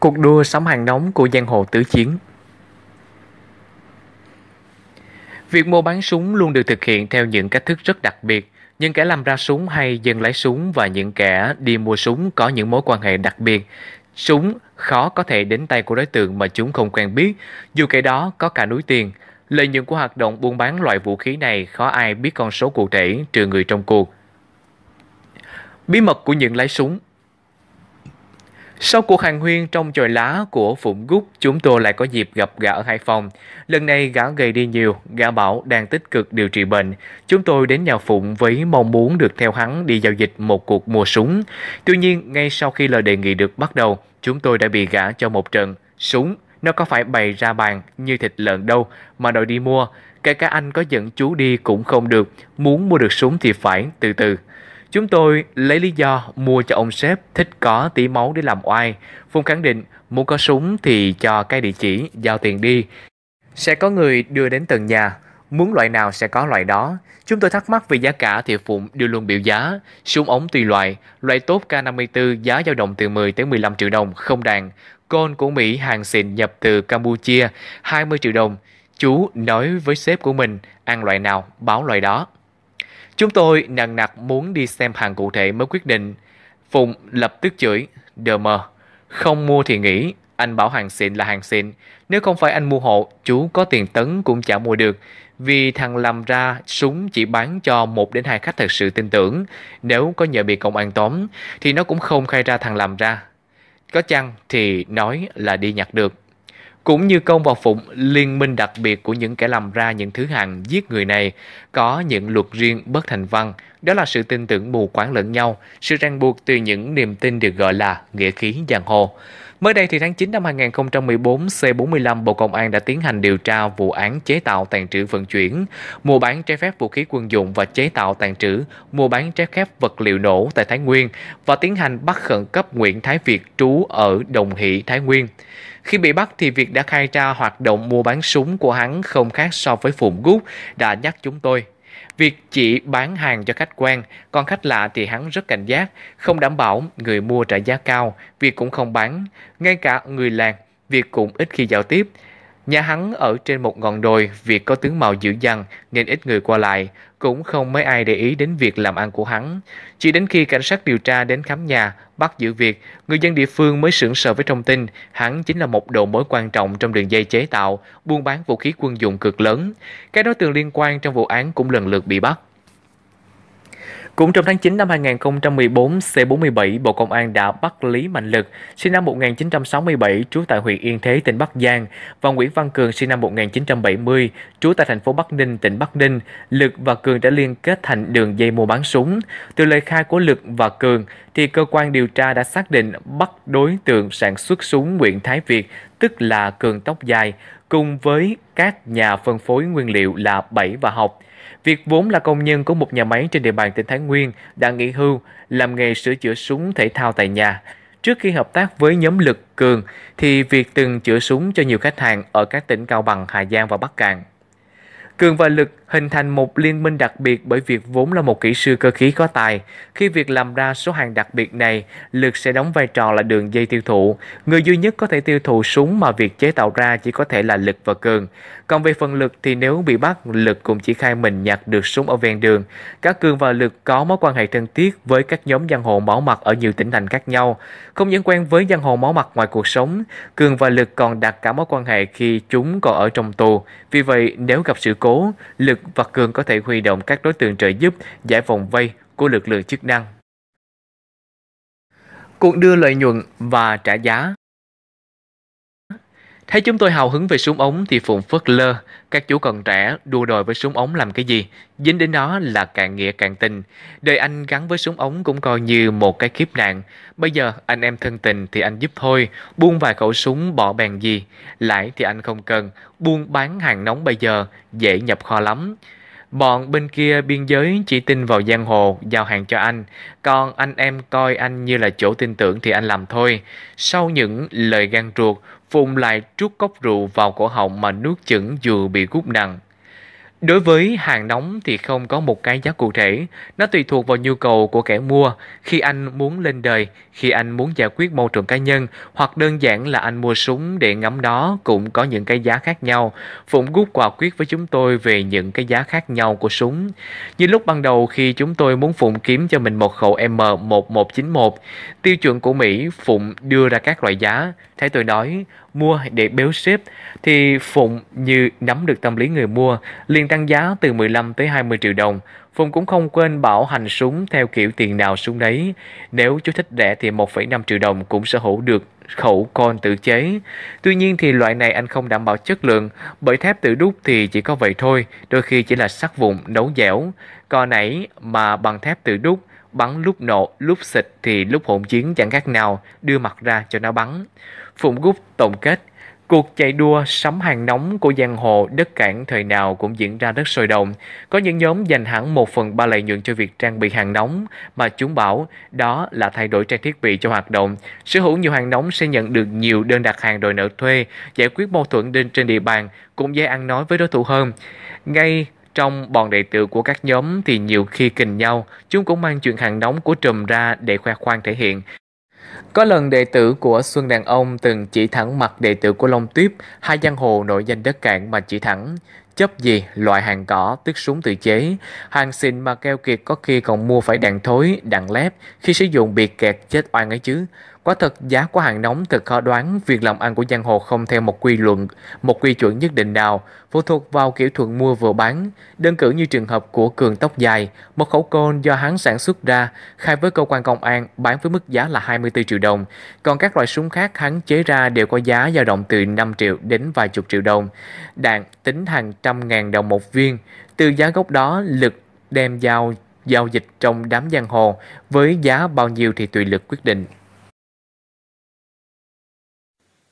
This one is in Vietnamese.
Cuộc đua sắm hàng nóng của giang hồ tứ chiến Việc mua bán súng luôn được thực hiện theo những cách thức rất đặc biệt. Những kẻ làm ra súng hay dân lái súng và những kẻ đi mua súng có những mối quan hệ đặc biệt. Súng khó có thể đến tay của đối tượng mà chúng không quen biết, dù kẻ đó có cả núi tiền. Lợi nhuận của hoạt động buôn bán loại vũ khí này khó ai biết con số cụ thể trừ người trong cuộc. Bí mật của những lái súng sau cuộc hàng huyên trong chòi lá của Phụng Gúc, chúng tôi lại có dịp gặp gã ở Hải Phòng. Lần này gã gầy đi nhiều, gã bảo đang tích cực điều trị bệnh. Chúng tôi đến nhà Phụng với mong muốn được theo hắn đi giao dịch một cuộc mua súng. Tuy nhiên, ngay sau khi lời đề nghị được bắt đầu, chúng tôi đã bị gã cho một trận. Súng, nó có phải bày ra bàn như thịt lợn đâu mà đòi đi mua. Kể cả anh có dẫn chú đi cũng không được, muốn mua được súng thì phải từ từ. Chúng tôi lấy lý do mua cho ông sếp thích có tí máu để làm oai. Phùng khẳng định muốn có súng thì cho cái địa chỉ, giao tiền đi. Sẽ có người đưa đến tận nhà. Muốn loại nào sẽ có loại đó. Chúng tôi thắc mắc về giá cả thì Phụng đều luôn biểu giá. Súng ống tùy loại, loại tốt K54 giá dao động từ 10 tới 15 triệu đồng không đạn. Côn của Mỹ hàng xịn nhập từ Campuchia 20 triệu đồng. Chú nói với sếp của mình ăn loại nào báo loại đó. Chúng tôi nặng nặc muốn đi xem hàng cụ thể mới quyết định. Phụng lập tức chửi, đờ mờ. Không mua thì nghĩ anh bảo hàng xịn là hàng xịn. Nếu không phải anh mua hộ, chú có tiền tấn cũng chả mua được. Vì thằng làm ra súng chỉ bán cho một đến hai khách thật sự tin tưởng. Nếu có nhờ bị công an tóm, thì nó cũng không khai ra thằng làm ra. Có chăng thì nói là đi nhặt được cũng như công và phụng liên minh đặc biệt của những kẻ làm ra những thứ hàng giết người này có những luật riêng bất thành văn đó là sự tin tưởng mù quáng lẫn nhau sự ràng buộc từ những niềm tin được gọi là nghĩa khí giang hồ Mới đây thì tháng 9 năm 2014, C45 Bộ Công an đã tiến hành điều tra vụ án chế tạo tàn trữ vận chuyển, mua bán trái phép vũ khí quân dụng và chế tạo tàn trữ, mua bán trái phép vật liệu nổ tại Thái Nguyên và tiến hành bắt khẩn cấp Nguyễn Thái Việt trú ở Đồng Hỷ, Thái Nguyên. Khi bị bắt thì việc đã khai ra hoạt động mua bán súng của hắn không khác so với Phụng Gút đã nhắc chúng tôi. Việc chỉ bán hàng cho khách quen, còn khách lạ thì hắn rất cảnh giác, không đảm bảo người mua trả giá cao, việc cũng không bán, ngay cả người làng, việc cũng ít khi giao tiếp. Nhà hắn ở trên một ngọn đồi vì có tướng màu dữ dằn nên ít người qua lại, cũng không mấy ai để ý đến việc làm ăn của hắn. Chỉ đến khi cảnh sát điều tra đến khám nhà, bắt giữ việc, người dân địa phương mới sững sờ với thông tin hắn chính là một đầu mối quan trọng trong đường dây chế tạo, buôn bán vũ khí quân dụng cực lớn. Các đối tượng liên quan trong vụ án cũng lần lượt bị bắt. Cũng trong tháng 9 năm 2014, C47 Bộ Công an đã bắt Lý Mạnh Lực, sinh năm 1967, trú tại huyện Yên Thế, tỉnh Bắc Giang, và Nguyễn Văn Cường, sinh năm 1970, trú tại thành phố Bắc Ninh, tỉnh Bắc Ninh. Lực và Cường đã liên kết thành đường dây mua bán súng. Từ lời khai của Lực và Cường, thì cơ quan điều tra đã xác định bắt đối tượng sản xuất súng Nguyễn Thái Việt, tức là Cường Tóc Dài, cùng với các nhà phân phối nguyên liệu là Bảy và Học. Việt vốn là công nhân của một nhà máy trên địa bàn tỉnh Thái Nguyên đã nghỉ hưu, làm nghề sửa chữa súng thể thao tại nhà. Trước khi hợp tác với nhóm Lực Cường thì Việt từng chữa súng cho nhiều khách hàng ở các tỉnh Cao Bằng, Hà Giang và Bắc Cạn. Cường và Lực hình thành một liên minh đặc biệt bởi việc vốn là một kỹ sư cơ khí có tài. Khi việc làm ra số hàng đặc biệt này, Lực sẽ đóng vai trò là đường dây tiêu thụ. Người duy nhất có thể tiêu thụ súng mà việc chế tạo ra chỉ có thể là Lực và Cường. Còn về phần Lực thì nếu bị bắt, Lực cũng chỉ khai mình nhặt được súng ở ven đường. Các Cường và Lực có mối quan hệ thân thiết với các nhóm giang hồ máu mặt ở nhiều tỉnh thành khác nhau. Không những quen với giang hồ máu mặt ngoài cuộc sống, Cường và Lực còn đặt cả mối quan hệ khi chúng còn ở trong tù. Vì vậy, nếu gặp sự cố cố, Lực và Cường có thể huy động các đối tượng trợ giúp giải vòng vây của lực lượng chức năng. Cuộc đưa lợi nhuận và trả giá Thấy chúng tôi hào hứng về súng ống thì Phụng phớt lơ, các chú còn trẻ đua đòi với súng ống làm cái gì, dính đến nó là càng nghĩa càng tình. Đời anh gắn với súng ống cũng coi như một cái kiếp nạn. Bây giờ anh em thân tình thì anh giúp thôi, buông vài khẩu súng bỏ bèn gì. Lãi thì anh không cần, buôn bán hàng nóng bây giờ dễ nhập kho lắm. Bọn bên kia biên giới chỉ tin vào giang hồ, giao hàng cho anh, còn anh em coi anh như là chỗ tin tưởng thì anh làm thôi. Sau những lời gan ruột, Phùng lại trút cốc rượu vào cổ họng mà nuốt chửng dù bị gút nặng. Đối với hàng nóng thì không có một cái giá cụ thể, nó tùy thuộc vào nhu cầu của kẻ mua, khi anh muốn lên đời, khi anh muốn giải quyết mâu thuẫn cá nhân, hoặc đơn giản là anh mua súng để ngắm đó cũng có những cái giá khác nhau. Phụng gút quả quyết với chúng tôi về những cái giá khác nhau của súng. Như lúc ban đầu khi chúng tôi muốn Phụng kiếm cho mình một khẩu M1191, tiêu chuẩn của Mỹ Phụng đưa ra các loại giá, thấy tôi nói mua để béo xếp thì Phụng như nắm được tâm lý người mua, liền tăng giá từ 15 tới 20 triệu đồng. Phùng cũng không quên bảo hành súng theo kiểu tiền nào súng đấy. Nếu chú thích rẻ thì 1,5 triệu đồng cũng sở hữu được khẩu con tự chế. Tuy nhiên thì loại này anh không đảm bảo chất lượng, bởi thép tự đúc thì chỉ có vậy thôi, đôi khi chỉ là sắt vụn, nấu dẻo. Cò nãy mà bằng thép tự đúc, bắn lúc nổ, lúc xịt thì lúc hỗn chiến chẳng khác nào đưa mặt ra cho nó bắn. Phụng Gúc tổng kết Cuộc chạy đua sắm hàng nóng của giang hồ đất cảng thời nào cũng diễn ra rất sôi động. Có những nhóm dành hẳn một phần ba lợi nhuận cho việc trang bị hàng nóng mà chúng bảo đó là thay đổi trang thiết bị cho hoạt động. Sở hữu nhiều hàng nóng sẽ nhận được nhiều đơn đặt hàng đòi nợ thuê, giải quyết mâu thuẫn trên trên địa bàn, cũng dễ ăn nói với đối thủ hơn. Ngay trong bọn đệ tử của các nhóm thì nhiều khi kình nhau, chúng cũng mang chuyện hàng nóng của trùm ra để khoe khoang thể hiện, có lần đệ tử của Xuân Đàn Ông từng chỉ thẳng mặt đệ tử của Long Tuyếp, hai giang hồ nổi danh đất cạn mà chỉ thẳng. Chấp gì, loại hàng cỏ, tuyết súng tự chế. Hàng xịn mà keo kiệt có khi còn mua phải đạn thối, đạn lép, khi sử dụng bị kẹt chết oan ấy chứ. Quả thật giá của hàng nóng thật khó đoán việc làm ăn của giang hồ không theo một quy luận, một quy chuẩn nhất định nào, phụ thuộc vào kiểu thuận mua vừa bán. Đơn cử như trường hợp của Cường Tóc Dài, một khẩu côn do hắn sản xuất ra, khai với cơ quan công an bán với mức giá là 24 triệu đồng. Còn các loại súng khác hắn chế ra đều có giá dao động từ 5 triệu đến vài chục triệu đồng. Đạn tính hàng trăm ngàn đồng một viên. Từ giá gốc đó, lực đem giao giao dịch trong đám giang hồ với giá bao nhiêu thì tùy lực quyết định.